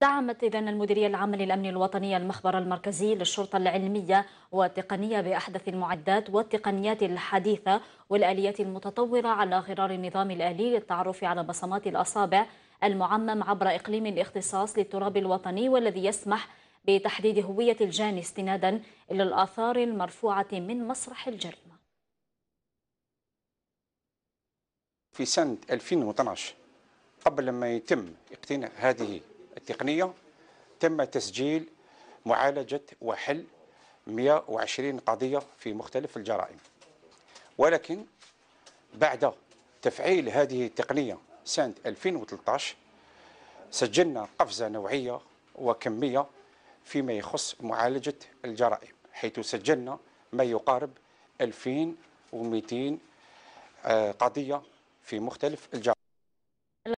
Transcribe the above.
دعمت إذا المديرية العامة للأمن الوطني المخبر المركزي للشرطة العلمية والتقنية بأحدث المعدات والتقنيات الحديثة والآليات المتطورة على غرار النظام الآلي للتعرف على بصمات الأصابع المعمم عبر إقليم الاختصاص للتراب الوطني والذي يسمح بتحديد هوية الجاني استنادا إلى الآثار المرفوعة من مسرح الجريمة في سنة 2012 قبل ما يتم اقتناء هذه التقنية تم تسجيل معالجة وحل 120 قضية في مختلف الجرائم ولكن بعد تفعيل هذه التقنية سنة 2013 سجلنا قفزة نوعية وكمية فيما يخص معالجة الجرائم حيث سجلنا ما يقارب 2200 آه، قضية في مختلف الجرائم